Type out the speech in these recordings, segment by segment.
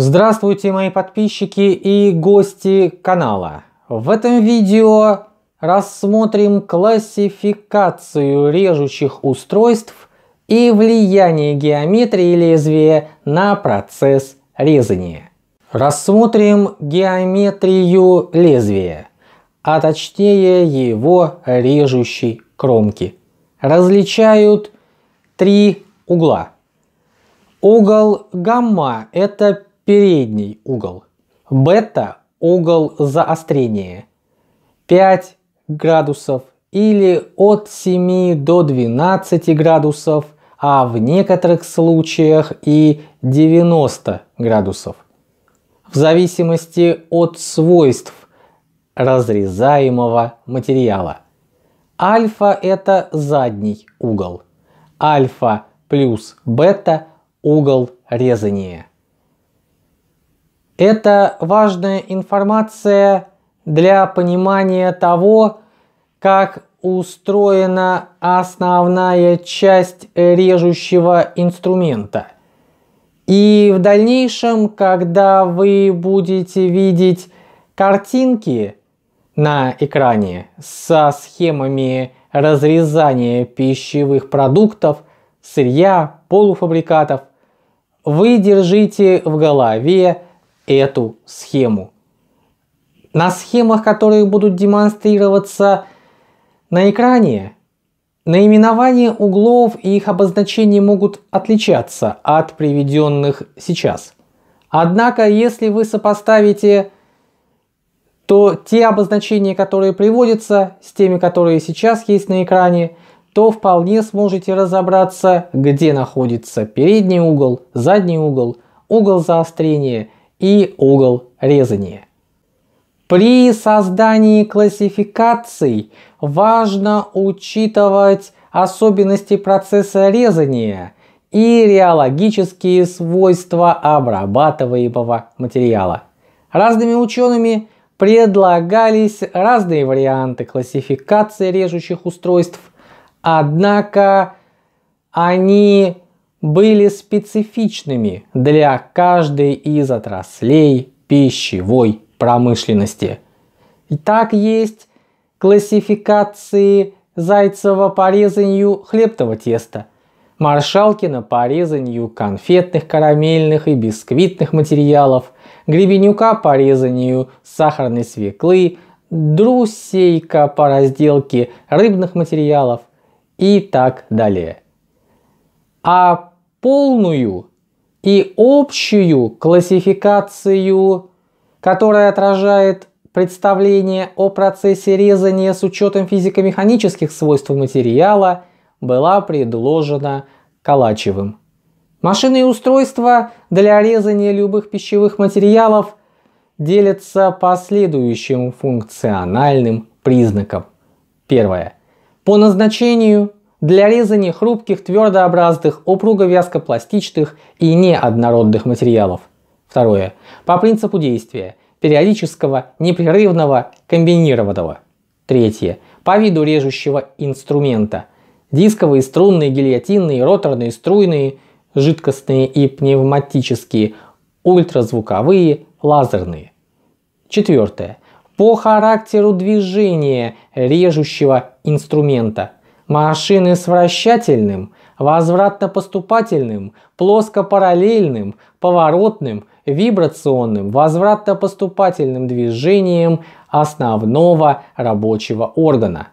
Здравствуйте, мои подписчики и гости канала. В этом видео рассмотрим классификацию режущих устройств и влияние геометрии лезвия на процесс резания. Рассмотрим геометрию лезвия, а точнее его режущей кромки. Различают три угла. Угол гамма – это передний угол. Бета – угол заострения. 5 градусов или от 7 до 12 градусов, а в некоторых случаях и 90 градусов. В зависимости от свойств разрезаемого материала. Альфа – это задний угол. Альфа плюс бета – угол резания. Это важная информация для понимания того, как устроена основная часть режущего инструмента. И в дальнейшем, когда вы будете видеть картинки на экране со схемами разрезания пищевых продуктов, сырья, полуфабрикатов, вы держите в голове эту схему. На схемах, которые будут демонстрироваться на экране, наименование углов и их обозначение могут отличаться от приведенных сейчас. Однако, если вы сопоставите то те обозначения, которые приводятся, с теми, которые сейчас есть на экране, то вполне сможете разобраться, где находится передний угол, задний угол, угол заострения – и угол резания. При создании классификаций важно учитывать особенности процесса резания и реологические свойства обрабатываемого материала. Разными учеными предлагались разные варианты классификации режущих устройств, однако они были специфичными для каждой из отраслей пищевой промышленности. И так есть классификации Зайцева по резанью хлебного теста, Маршалкина по резанью конфетных, карамельных и бисквитных материалов, Гребенюка по резанию сахарной свеклы, Друсейка по разделке рыбных материалов и так далее. А полную и общую классификацию, которая отражает представление о процессе резания с учетом физико-механических свойств материала, была предложена Калачевым. Машины и устройства для резания любых пищевых материалов делятся по следующим функциональным признакам. Первое. По назначению для резания хрупких твердообразных, упруговязкопластичных и неоднородных материалов. Второе. По принципу действия – периодического, непрерывного, комбинированного. Третье. По виду режущего инструмента – дисковые, струнные, гильотинные, роторные, струйные, жидкостные и пневматические, ультразвуковые, лазерные. Четвертое. По характеру движения режущего инструмента – Машины с вращательным, возвратно-поступательным, плоскопараллельным, поворотным, вибрационным, возвратно-поступательным движением основного рабочего органа.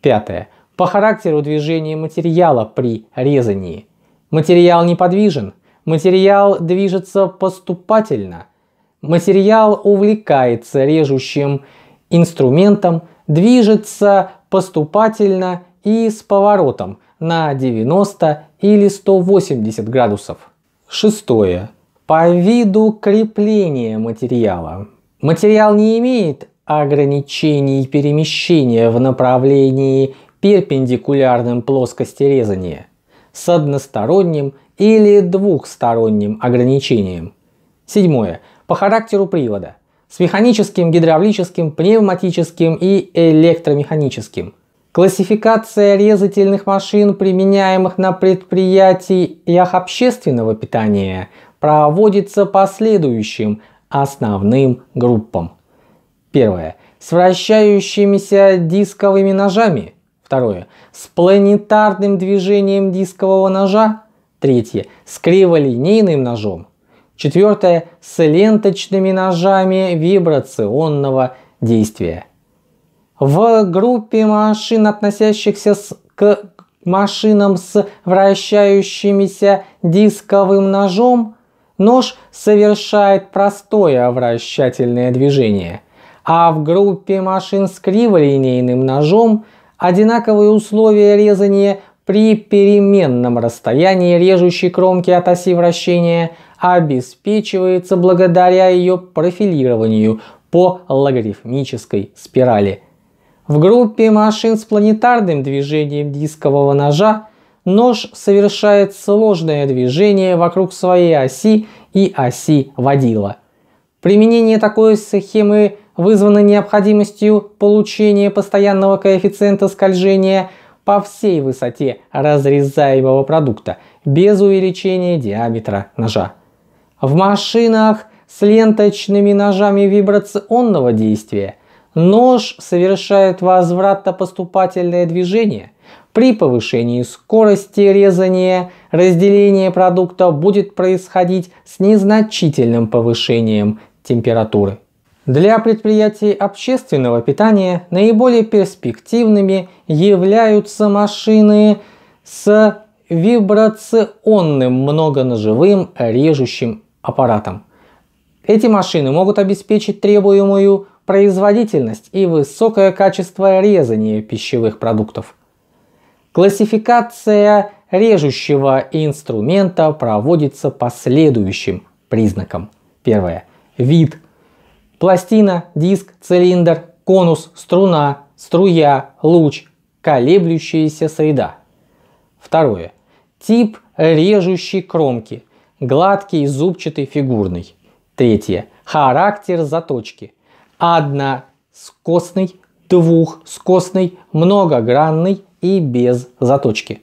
Пятое. По характеру движения материала при резании. Материал неподвижен. Материал движется поступательно. Материал увлекается режущим инструментом, движется поступательно и с поворотом на 90 или 180 градусов. Шестое. По виду крепления материала. Материал не имеет ограничений перемещения в направлении перпендикулярным плоскости резания с односторонним или двухсторонним ограничением. Седьмое. По характеру привода. С механическим, гидравлическим, пневматическим и электромеханическим – Классификация резательных машин, применяемых на предприятиях общественного питания, проводится по следующим основным группам. Первое. С вращающимися дисковыми ножами. Второе. С планетарным движением дискового ножа. Третье. С криволинейным ножом. Четвертое. С ленточными ножами вибрационного действия. В группе машин, относящихся с, к машинам с вращающимися дисковым ножом, нож совершает простое вращательное движение, а в группе машин с криволинейным ножом одинаковые условия резания при переменном расстоянии режущей кромки от оси вращения обеспечивается благодаря ее профилированию по логарифмической спирали. В группе машин с планетарным движением дискового ножа нож совершает сложное движение вокруг своей оси и оси водила. Применение такой схемы вызвано необходимостью получения постоянного коэффициента скольжения по всей высоте разрезаемого продукта без увеличения диаметра ножа. В машинах с ленточными ножами вибрационного действия – Нож совершает возвратно-поступательное движение. При повышении скорости резания разделение продукта будет происходить с незначительным повышением температуры. Для предприятий общественного питания наиболее перспективными являются машины с вибрационным многоножевым режущим аппаратом. Эти машины могут обеспечить требуемую производительность и высокое качество резания пищевых продуктов. Классификация режущего инструмента проводится по следующим признакам. Первое. Вид. Пластина, диск, цилиндр, конус, струна, струя, луч, колеблющаяся среда. Второе. Тип режущей кромки. Гладкий, зубчатый, фигурный. Третье. Характер заточки односкосный, двухскосный, многогранный и без заточки.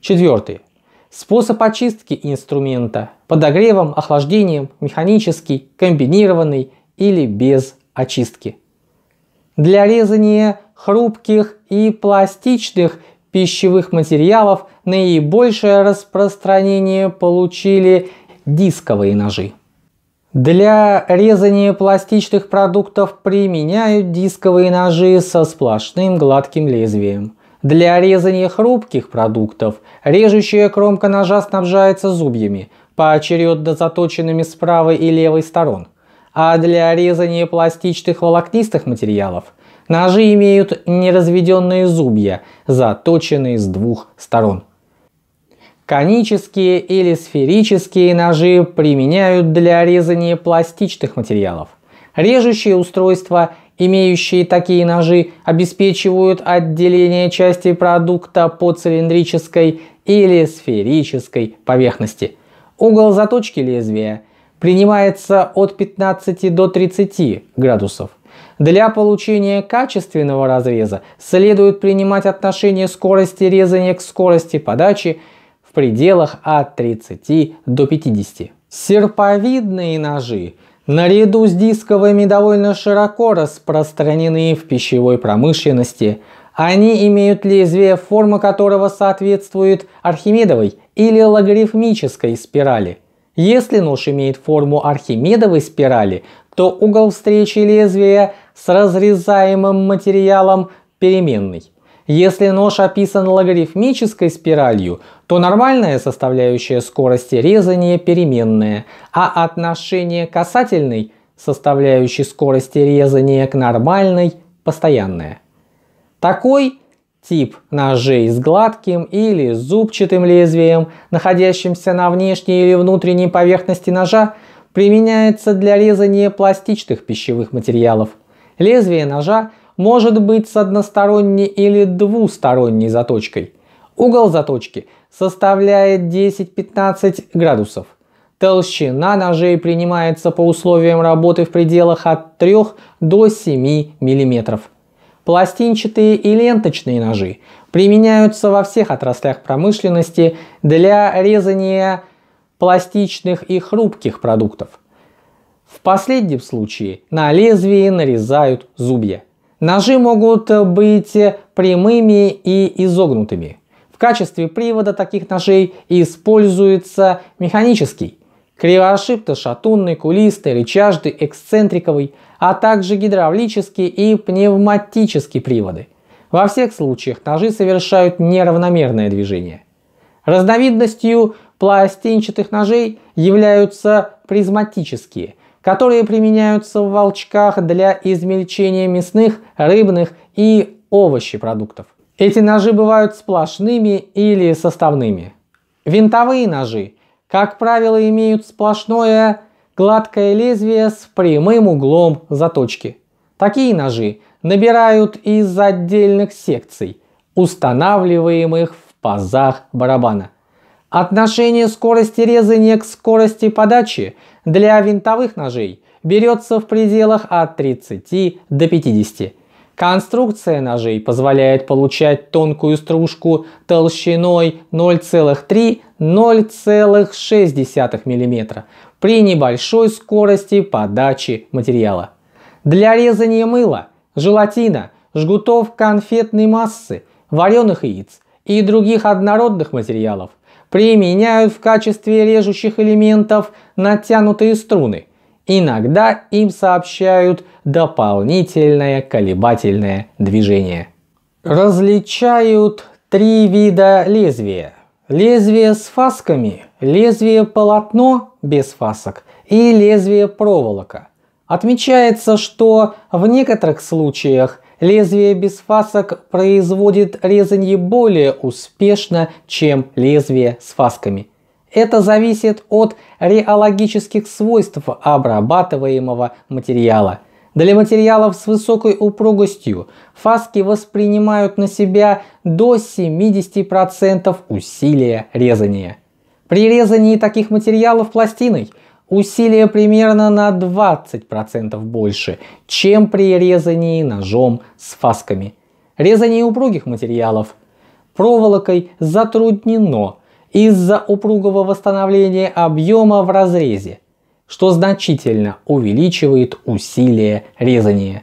Четвертый. Способ очистки инструмента подогревом, охлаждением, механический, комбинированный или без очистки. Для резания хрупких и пластичных пищевых материалов наибольшее распространение получили дисковые ножи. Для резания пластичных продуктов применяют дисковые ножи со сплошным гладким лезвием. Для резания хрупких продуктов режущая кромка ножа снабжается зубьями, поочередно заточенными с правой и левой сторон. А для резания пластичных волокнистых материалов ножи имеют неразведенные зубья, заточенные с двух сторон. Конические или сферические ножи применяют для резания пластичных материалов. Режущие устройства, имеющие такие ножи, обеспечивают отделение части продукта по цилиндрической или сферической поверхности. Угол заточки лезвия принимается от 15 до 30 градусов. Для получения качественного разреза следует принимать отношение скорости резания к скорости подачи пределах от 30 до 50. Серповидные ножи наряду с дисковыми довольно широко распространены в пищевой промышленности. Они имеют лезвие, форма которого соответствует архимедовой или логарифмической спирали. Если нож имеет форму архимедовой спирали, то угол встречи лезвия с разрезаемым материалом переменный. Если нож описан логарифмической спиралью, то нормальная составляющая скорости резания переменная, а отношение касательной составляющей скорости резания к нормальной постоянное. Такой тип ножей с гладким или зубчатым лезвием, находящимся на внешней или внутренней поверхности ножа, применяется для резания пластичных пищевых материалов. Лезвие ножа может быть с односторонней или двусторонней заточкой. Угол заточки – составляет 10-15 градусов. Толщина ножей принимается по условиям работы в пределах от 3 до 7 мм. Пластинчатые и ленточные ножи применяются во всех отраслях промышленности для резания пластичных и хрупких продуктов. В последнем случае на лезвии нарезают зубья. Ножи могут быть прямыми и изогнутыми качестве привода таких ножей используется механический. Кривошипто, шатунный, кулистый, рычажды, эксцентриковый, а также гидравлические и пневматические приводы. Во всех случаях ножи совершают неравномерное движение. Разновидностью пластинчатых ножей являются призматические, которые применяются в волчках для измельчения мясных, рыбных и овощепродуктов. Эти ножи бывают сплошными или составными. Винтовые ножи, как правило, имеют сплошное гладкое лезвие с прямым углом заточки. Такие ножи набирают из отдельных секций, устанавливаемых в пазах барабана. Отношение скорости резания к скорости подачи для винтовых ножей берется в пределах от 30 до 50 Конструкция ножей позволяет получать тонкую стружку толщиной 0,3-0,6 мм при небольшой скорости подачи материала. Для резания мыла, желатина, жгутов конфетной массы, вареных яиц и других однородных материалов применяют в качестве режущих элементов натянутые струны – Иногда им сообщают дополнительное колебательное движение. Различают три вида лезвия. Лезвие с фасками, лезвие полотно без фасок и лезвие проволока. Отмечается, что в некоторых случаях лезвие без фасок производит резанье более успешно, чем лезвие с фасками – это зависит от реологических свойств обрабатываемого материала. Для материалов с высокой упругостью фаски воспринимают на себя до 70% усилия резания. При резании таких материалов пластиной усилие примерно на 20% больше, чем при резании ножом с фасками. Резание упругих материалов проволокой затруднено, из-за упругого восстановления объема в разрезе, что значительно увеличивает усилие резания.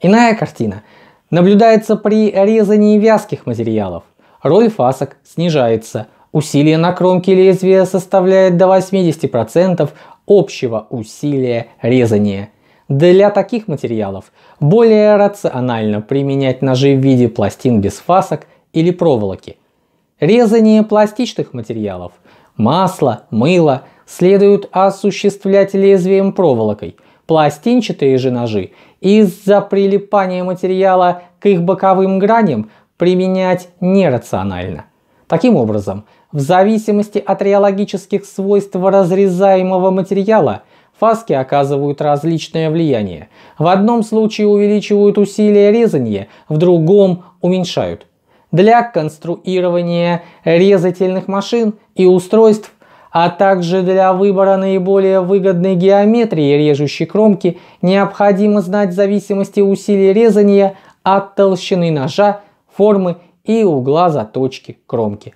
Иная картина наблюдается при резании вязких материалов. Роль фасок снижается, усилие на кромке лезвия составляет до 80% общего усилия резания. Для таких материалов более рационально применять ножи в виде пластин без фасок или проволоки, Резание пластичных материалов, (масло, мыло) следует осуществлять лезвием проволокой. Пластинчатые же ножи из-за прилипания материала к их боковым граням применять нерационально. Таким образом, в зависимости от реологических свойств разрезаемого материала – Фаски оказывают различное влияние. В одном случае увеличивают усилие резания, в другом уменьшают для конструирования резательных машин и устройств, а также для выбора наиболее выгодной геометрии режущей кромки необходимо знать зависимости усилий резания от толщины ножа, формы и угла заточки кромки.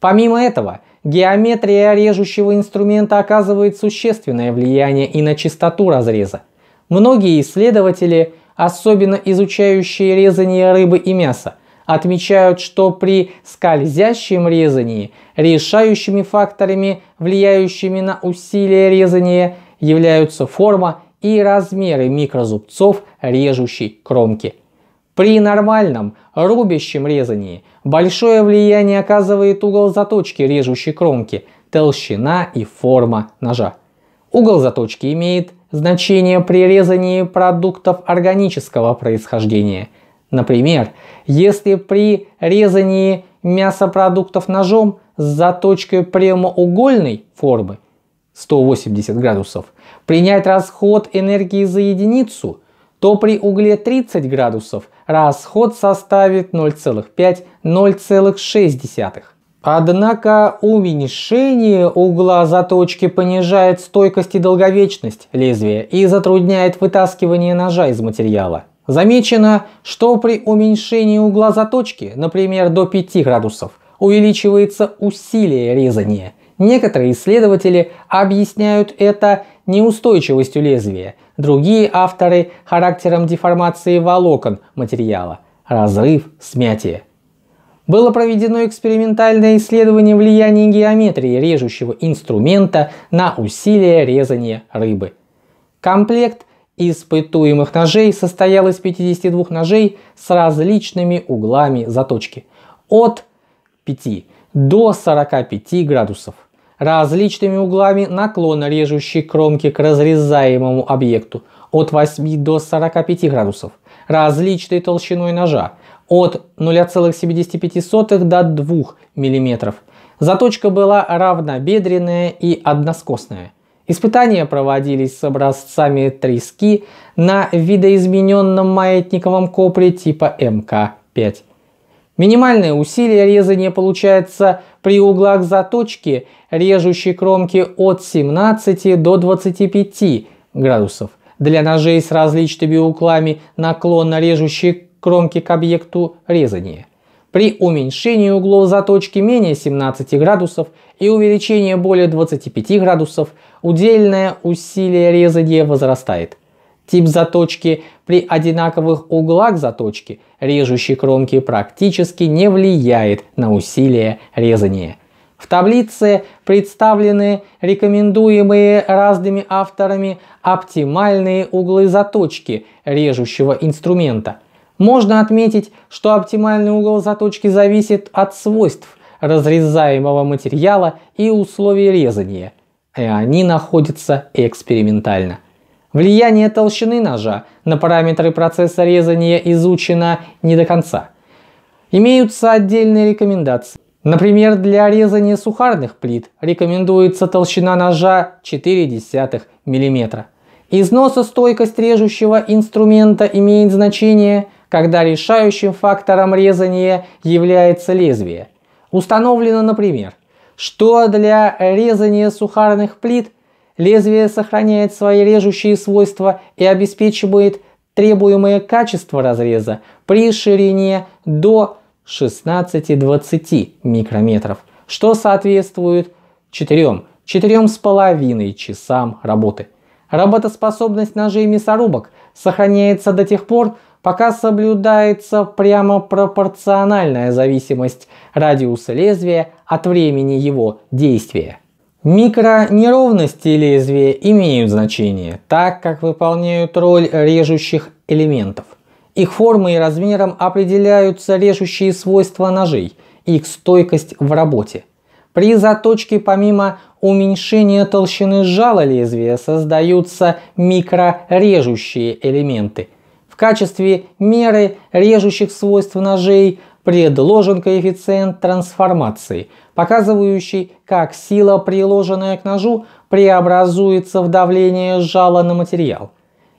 Помимо этого, геометрия режущего инструмента оказывает существенное влияние и на частоту разреза. Многие исследователи, особенно изучающие резание рыбы и мяса, отмечают, что при скользящем резании решающими факторами, влияющими на усилие резания, являются форма и размеры микрозубцов режущей кромки. При нормальном рубящем резании большое влияние оказывает угол заточки режущей кромки, толщина и форма ножа. Угол заточки имеет значение при резании продуктов органического происхождения – Например, если при резании мясопродуктов ножом с заточкой прямоугольной формы 180 градусов принять расход энергии за единицу, то при угле 30 градусов расход составит 0,5-0,6. Однако уменьшение угла заточки понижает стойкость и долговечность лезвия и затрудняет вытаскивание ножа из материала. Замечено, что при уменьшении угла заточки, например, до 5 градусов, увеличивается усилие резания. Некоторые исследователи объясняют это неустойчивостью лезвия, другие авторы – характером деформации волокон материала, разрыв, смятие. Было проведено экспериментальное исследование влияния геометрии режущего инструмента на усилие резания рыбы. Комплект – испытуемых ножей состоял из 52 ножей с различными углами заточки от 5 до 45 градусов, различными углами наклона режущей кромки к разрезаемому объекту от 8 до 45 градусов, различной толщиной ножа от 0,75 до 2 мм. Заточка была равнобедренная и односкосная – Испытания проводились с образцами трески на видоизмененном маятниковом копле типа МК-5. Минимальное усилие резания получается при углах заточки, режущей кромки от 17 до 25 градусов. Для ножей с различными углами наклонно режущей кромки к объекту резания. При уменьшении углов заточки менее 17 градусов и увеличении более 25 градусов удельное усилие резания возрастает. Тип заточки при одинаковых углах заточки режущей кромки практически не влияет на усилие резания. В таблице представлены рекомендуемые разными авторами оптимальные углы заточки режущего инструмента – можно отметить, что оптимальный угол заточки зависит от свойств разрезаемого материала и условий резания, и они находятся экспериментально. Влияние толщины ножа на параметры процесса резания изучено не до конца. Имеются отдельные рекомендации. Например, для резания сухарных плит рекомендуется толщина ножа 0,4 мм. Износостойкость режущего инструмента имеет значение – когда решающим фактором резания является лезвие. Установлено, например, что для резания сухарных плит лезвие сохраняет свои режущие свойства и обеспечивает требуемое качество разреза при ширине до 16-20 микрометров, что соответствует 4-4,5 часам работы. Работоспособность ножей мясорубок сохраняется до тех пор, пока соблюдается прямо пропорциональная зависимость радиуса лезвия от времени его действия. Микронеровности лезвия имеют значение, так как выполняют роль режущих элементов. Их формой и размером определяются режущие свойства ножей, их стойкость в работе. При заточке помимо уменьшения толщины жала лезвия создаются микрорежущие элементы – в качестве меры режущих свойств ножей предложен коэффициент трансформации, показывающий, как сила, приложенная к ножу, преобразуется в давление жала на материал.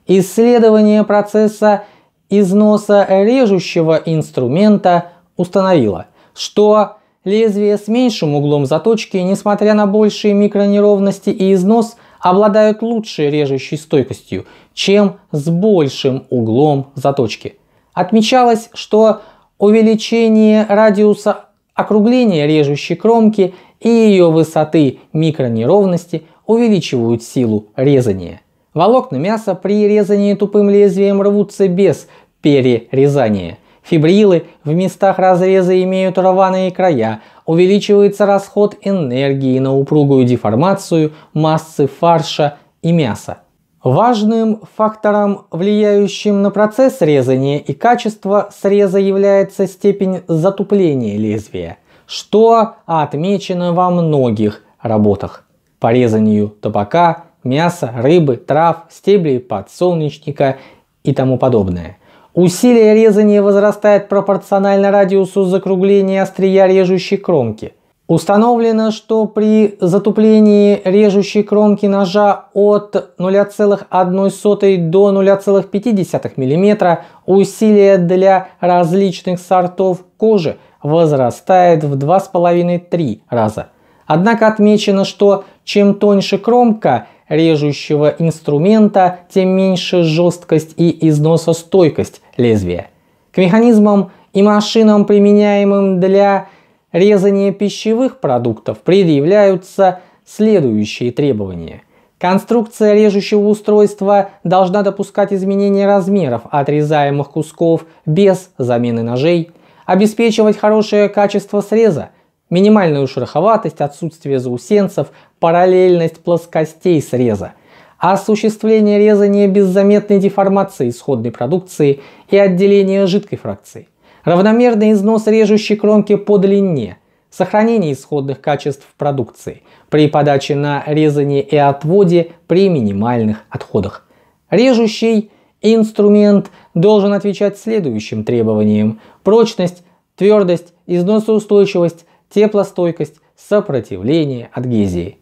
Исследование процесса износа режущего инструмента установило, что лезвие с меньшим углом заточки, несмотря на большие микронеровности и износ, обладают лучшей режущей стойкостью, чем с большим углом заточки. Отмечалось, что увеличение радиуса округления режущей кромки и ее высоты микронеровности увеличивают силу резания. Волокна мяса при резании тупым лезвием рвутся без перерезания. Фибрилы в местах разреза имеют рваные края, увеличивается расход энергии на упругую деформацию массы фарша и мяса. Важным фактором, влияющим на процесс резания и качество среза является степень затупления лезвия, что отмечено во многих работах по резанию табака, мяса, рыбы, трав, стеблей подсолнечника и тому подобное. Усилие резания возрастает пропорционально радиусу закругления острия режущей кромки. Установлено, что при затуплении режущей кромки ножа от 0,1 до 0,5 мм усилие для различных сортов кожи возрастает в 2,5-3 раза. Однако отмечено, что чем тоньше кромка, режущего инструмента, тем меньше жесткость и износостойкость лезвия. К механизмам и машинам, применяемым для резания пищевых продуктов, предъявляются следующие требования. Конструкция режущего устройства должна допускать изменение размеров отрезаемых кусков без замены ножей, обеспечивать хорошее качество среза, минимальную шероховатость, отсутствие заусенцев, параллельность плоскостей среза, осуществление резания без заметной деформации исходной продукции и отделение жидкой фракции, равномерный износ режущей кромки по длине, сохранение исходных качеств продукции при подаче на резание и отводе при минимальных отходах. Режущий инструмент должен отвечать следующим требованиям – прочность, твердость, износоустойчивость, теплостойкость, сопротивление адгезии.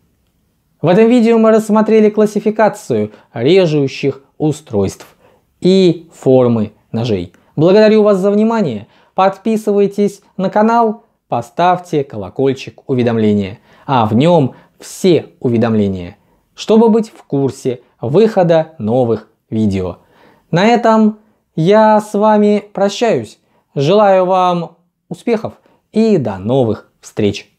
В этом видео мы рассмотрели классификацию режущих устройств и формы ножей. Благодарю вас за внимание. Подписывайтесь на канал, поставьте колокольчик уведомления, а в нем все уведомления, чтобы быть в курсе выхода новых видео. На этом я с вами прощаюсь. Желаю вам успехов и до новых встреч!